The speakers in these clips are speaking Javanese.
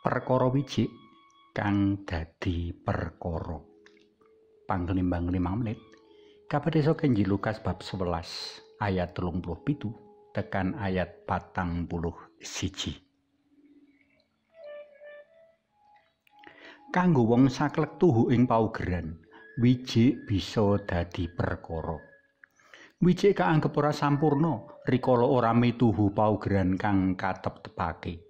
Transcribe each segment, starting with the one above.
perkara wiji kang dadi perkara. Panglimbang 5 menit. Kabadesa Kenji Lukas bab 11 ayat pitu tekan ayat patang puluh siji. Kanggo wong saklek tuhu ing paugeran, wiji bisa dadi perkara. Wiji kaanggep ora sampurno rikala ora tuhu paugeran kang katep-tepake.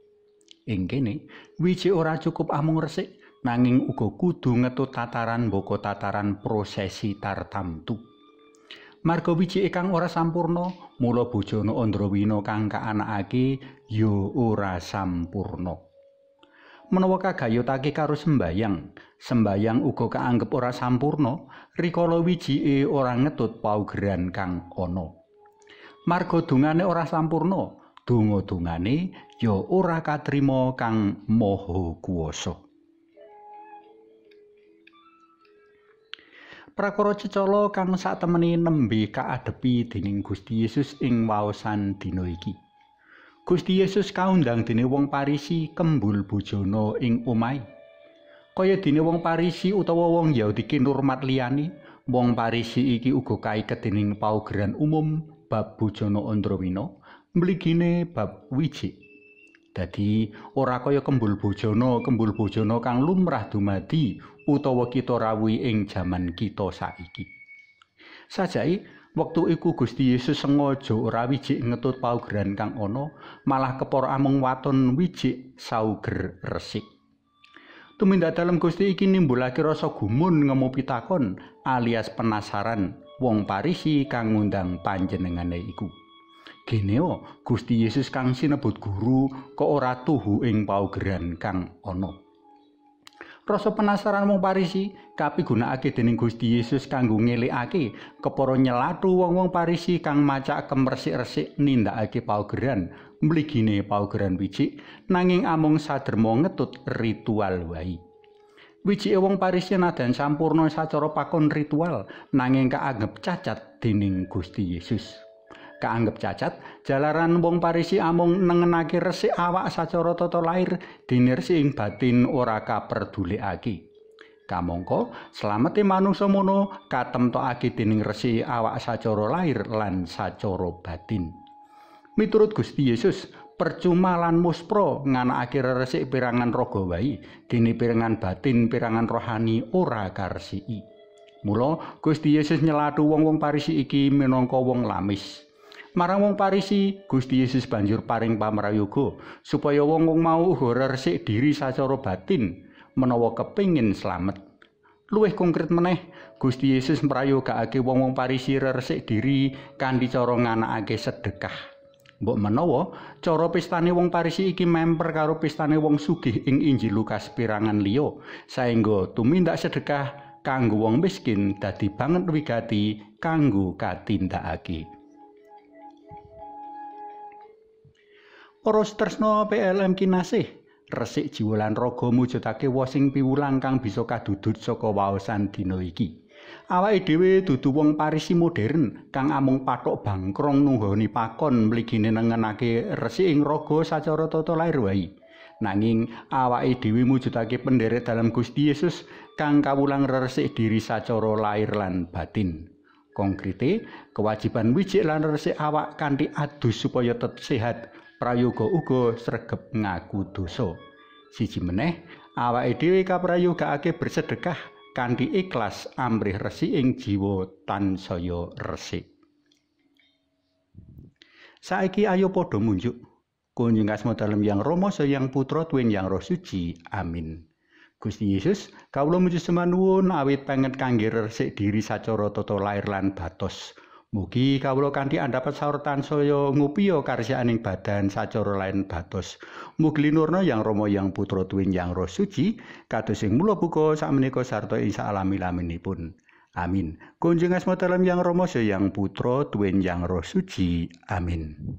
Ing kene, wiji ora cukup amung resik, nanging uga kudu ngetut tataran boko tataran prosesi tartamtu. Marga wiji kang ora sampurno, mula bojono Andrawina kang kaanakake ya ora sampurno. Menawa kagayutake karo sembayang, sembayang uga kaanggep ora sampurno rikala e ora ngetut paugeran kang ana. Marga dungane ora sampurno, donga-dungane ya ora katrima kang maha kuwasa. Prakoro cecala kang satemene nembe kaadepi dening Gusti Yesus ing waosan dina iki. Gusti Yesus kaundang dene wong Parisi kembul bojono ing omahe. Kaya dene wong Parisi utawa wong Yahudi kinurmat liyane, wong Parisi iki uga kaiket dening paugeran umum bab bojono Andrawina. mligine bab wiji. Dadi ora kaya kembul bojono, kembul bojono kang lumrah dumadi utawa kita rawuhi ing jaman kita saiki. Sajai wektu iku Gusti Yesus sengaja ora wijik ngetut paugeran kang ana, malah kepara amung waton wijik sauger resik. Tumindak dalem Gusti iki nimbulake rasa gumun ngemu pitakon alias penasaran wong Parisi kang ngundang panjenengane iku. Gene wa oh, Gusti Yesus kang sinebut guru kok ora tuhu ing paugeran kang ana. Rasa penasaran mung Parisi kapigunakake dening Gusti Yesus kanggo ngelikake kepara nyelathu wong-wong Parisi kang maca kemersik-resik nindakake paugeran mligine paugeran wicik nanging amung sadermo ngetut ritual wai. Wicike wong Parisi nadan sampurna sacara pakon ritual nanging kaanggep cacat dening Gusti Yesus. kaanggep cacat, jalaran wong Parisi amung nengenake resik awak sacara tata lair dinirsi ing batin ora kamongko Kamangka slamete manungsa mono katemtokake dening resi awak sacara lair lan sacara batin. Miturut Gusti Yesus, percuma lan muspro nganakake resik pirangan raga wae, dene pirangan batin pirangan rohani ora karesiki. Mula Gusti Yesus nyelathu wong-wong Parisi iki minangka wong lamis. marang wong Parisi Gusti Yesus banjur paring pamrayoga supaya wong-wong mau ora resik diri sacara batin menawa kepingin slamet luwih konkret meneh Gusti Yesus mrayogakake wong-wong Parisi resik diri kanthi cara nganakake sedekah mbok menawa cara pestane wong Parisi iki memper karo pestane wong sugih ing Injil Lukas pirangan liya saengga tumindak sedekah kanggo wong miskin dadi banget wigati kanggo katindakake. iki Ros tresno PLM kinasih, resik jiwa lan raga mujudake wa piwulang kang bisa kadudut saka waosan dina iki. Awake dhewe dudu wong Parisi modern kang amung patok bangkrong nunggoni pakon mligine ngenake resik ing raga sacara tata lair wae. Nanging awake dhewe mujudake penderek dalam Gusti Yesus kang kawulang resik diri sacara lair lan batin. Konkrite, kewajiban wijik lan resik awak kanthi adus supaya tetep sehat prayoga uga sregep ngaku dosa. Siji meneh, awake dhewe kaprayogakake bersedekah kanthi ikhlas amrih resik ing jiwa tansaya resik. Saiki ayo padha munjuk. Kunjung asma dalem yang Rama sayang putra tuwin yang Roh Suci. Amin. Gusti Yesus, kawula mujud semanuwun awit pengen kangge resik diri sacara tata lair lan batos. Mugi kawula kanthi andhapat saur tansaya ngupiya karsiyaning badan sacara lain batos. Mugi linurna yang Rama yang putra tuwin yang Roh Suci kados ing mula buka sakmenika sarta ing salami Amin. Kunjung asma dalem yang Rama yang putra tuwin yang Roh Suci. Amin.